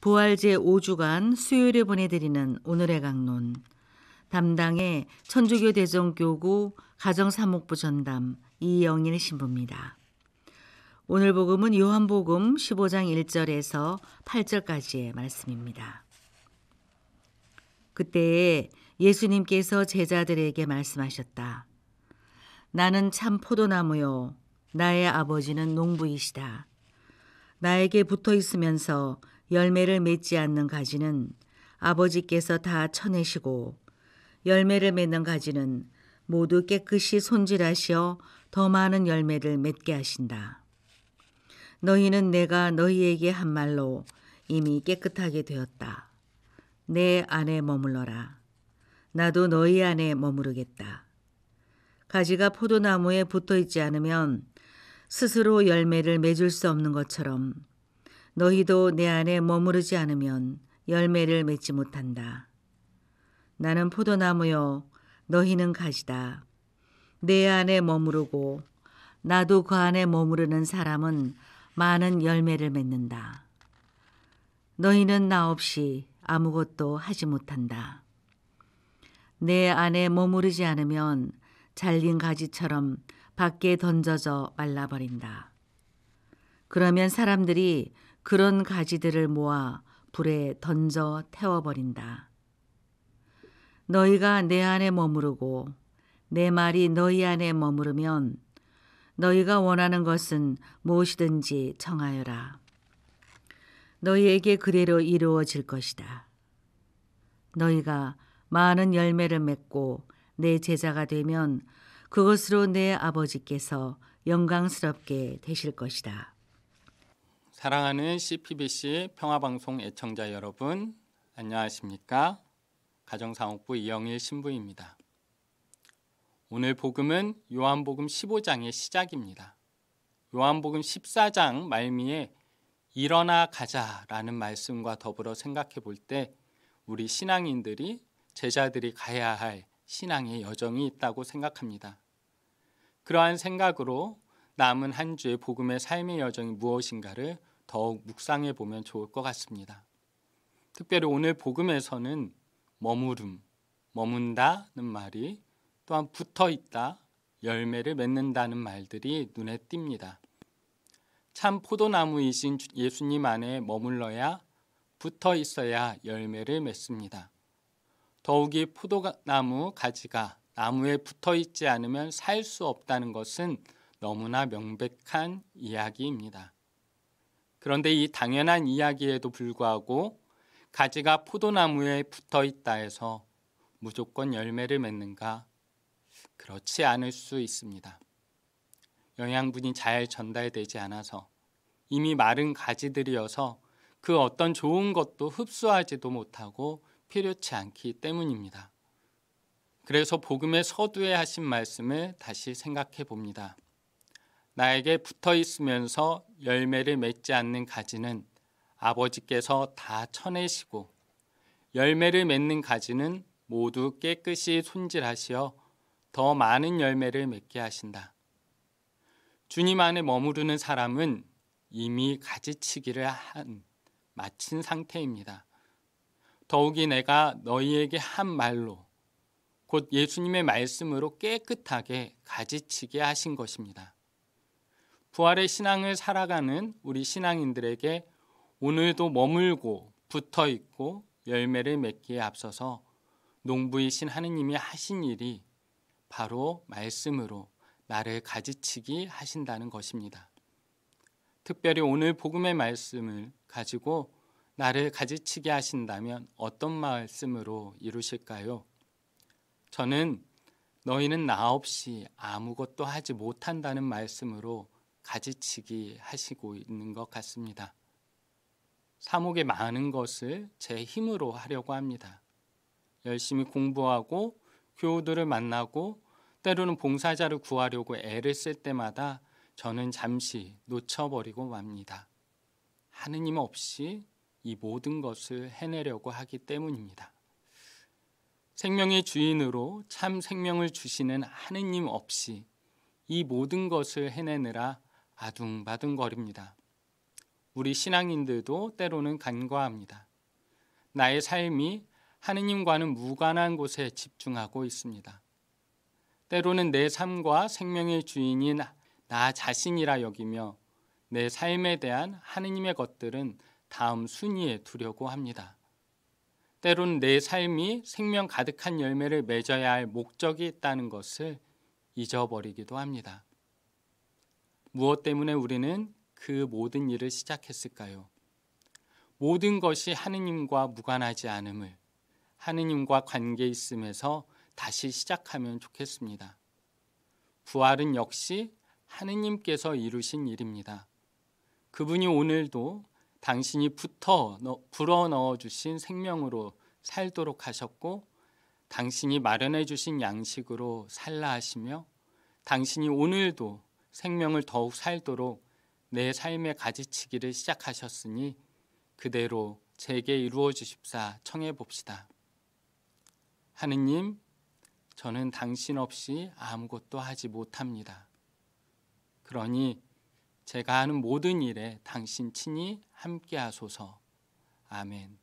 부활제 5주간 수요일에 보내드리는 오늘의 강론 담당의 천주교 대정교구 가정사목부 전담 이영일 신부입니다. 오늘 복음은 요한복음 15장 1절에서 8절까지의 말씀입니다. 그때에 예수님께서 제자들에게 말씀하셨다. 나는 참 포도나무요. 나의 아버지는 농부이시다. 나에게 붙어 있으면서 열매를 맺지 않는 가지는 아버지께서 다 쳐내시고 열매를 맺는 가지는 모두 깨끗이 손질하시어 더 많은 열매를 맺게 하신다. 너희는 내가 너희에게 한 말로 이미 깨끗하게 되었다. 내 안에 머물러라. 나도 너희 안에 머무르겠다. 가지가 포도나무에 붙어 있지 않으면 스스로 열매를 맺을 수 없는 것처럼 너희도 내 안에 머무르지 않으면 열매를 맺지 못한다. 나는 포도나무요, 너희는 가지다. 내 안에 머무르고 나도 그 안에 머무르는 사람은 많은 열매를 맺는다. 너희는 나 없이 아무것도 하지 못한다. 내 안에 머무르지 않으면 잘린 가지처럼 밖에 던져져 말라버린다. 그러면 사람들이 그런 가지들을 모아 불에 던져 태워버린다. 너희가 내 안에 머무르고 내 말이 너희 안에 머무르면 너희가 원하는 것은 무엇이든지 정하여라. 너희에게 그대로 이루어질 것이다. 너희가 많은 열매를 맺고 내 제자가 되면 그것으로 내 아버지께서 영광스럽게 되실 것이다. 사랑하는 CPBC 평화방송 애청자 여러분, 안녕하십니까? 가정사업부 이영일 신부입니다. 오늘 복음은 요한복음 15장의 시작입니다. 요한복음 14장 말미에 일어나 가자라는 말씀과 더불어 생각해 볼 때 우리 신앙인들이 제자들이 가야 할 신앙의 여정이 있다고 생각합니다. 그러한 생각으로 남은 한 주의 복음의 삶의 여정이 무엇인가를 더욱 묵상해 보면 좋을 것 같습니다. 특별히 오늘 복음에서는 머무름, 머문다는 말이 또한 붙어 있다, 열매를 맺는다는 말들이 눈에 띕니다. 참 포도나무이신 예수님 안에 머물러야 붙어 있어야 열매를 맺습니다. 더욱이 포도나무 가지가 나무에 붙어 있지 않으면 살 수 없다는 것은 너무나 명백한 이야기입니다. 그런데 이 당연한 이야기에도 불구하고 가지가 포도나무에 붙어 있다 해서 무조건 열매를 맺는가? 그렇지 않을 수 있습니다. 영양분이 잘 전달되지 않아서 이미 마른 가지들이어서 그 어떤 좋은 것도 흡수하지도 못하고 필요치 않기 때문입니다. 그래서 복음의 서두에 하신 말씀을 다시 생각해 봅니다. 나에게 붙어 있으면서 열매를 맺지 않는 가지는 아버지께서 다 쳐내시고 열매를 맺는 가지는 모두 깨끗이 손질하시어 더 많은 열매를 맺게 하신다. 주님 안에 머무르는 사람은 이미 가지치기를 한 마친 상태입니다. 더욱이 내가 너희에게 한 말로 곧 예수님의 말씀으로 깨끗하게 가지치게 하신 것입니다. 부활의 신앙을 살아가는 우리 신앙인들에게 오늘도 머물고 붙어 있고 열매를 맺기에 앞서서 농부이신 하느님이 하신 일이 바로 말씀으로 나를 가지치기 하신다는 것입니다. 특별히 오늘 복음의 말씀을 가지고 나를 가지치게 하신다면 어떤 말씀으로 이루실까요? 저는 너희는 나 없이 아무것도 하지 못한다는 말씀으로 가지치기 하시고 있는 것 같습니다. 사목의 많은 것을 제 힘으로 하려고 합니다. 열심히 공부하고 교우들을 만나고 때로는 봉사자를 구하려고 애를 쓸 때마다 저는 잠시 놓쳐버리고 맙니다. 하느님 없이 이 모든 것을 해내려고 하기 때문입니다. 생명의 주인으로 참 생명을 주시는 하느님 없이 이 모든 것을 해내느라 아둥바둥거립니다. 우리 신앙인들도 때로는 간과합니다. 나의 삶이 하느님과는 무관한 곳에 집중하고 있습니다. 때로는 내 삶과 생명의 주인인 나 자신이라 여기며 내 삶에 대한 하느님의 것들은 다음 순위에 두려고 합니다. 때론 내 삶이 생명 가득한 열매를 맺어야 할 목적이 있다는 것을 잊어버리기도 합니다. 무엇 때문에 우리는 그 모든 일을 시작했을까요? 모든 것이 하느님과 무관하지 않음을 하느님과 관계 있음에서 다시 시작하면 좋겠습니다. 부활은 역시 하느님께서 이루신 일입니다. 그분이 오늘도 당신이 붙어 불어 넣어 주신 생명으로 살도록 하셨고 당신이 마련해 주신 양식으로 살라 하시며 당신이 오늘도 생명을 더욱 살도록 내 삶의 가지치기를 시작하셨으니 그대로 제게 이루어 주십사 청해 봅시다. 하느님, 저는 당신 없이 아무것도 하지 못합니다. 그러니 제가 하는 모든 일에 당신 친히 함께 하소서. 아멘.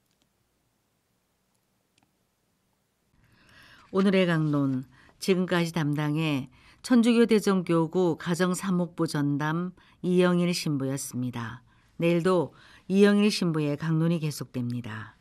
오늘의 강론 지금까지 담당해 천주교 대전교구 가정사목부 전담 이영일 신부였습니다. 내일도 이영일 신부의 강론이 계속됩니다.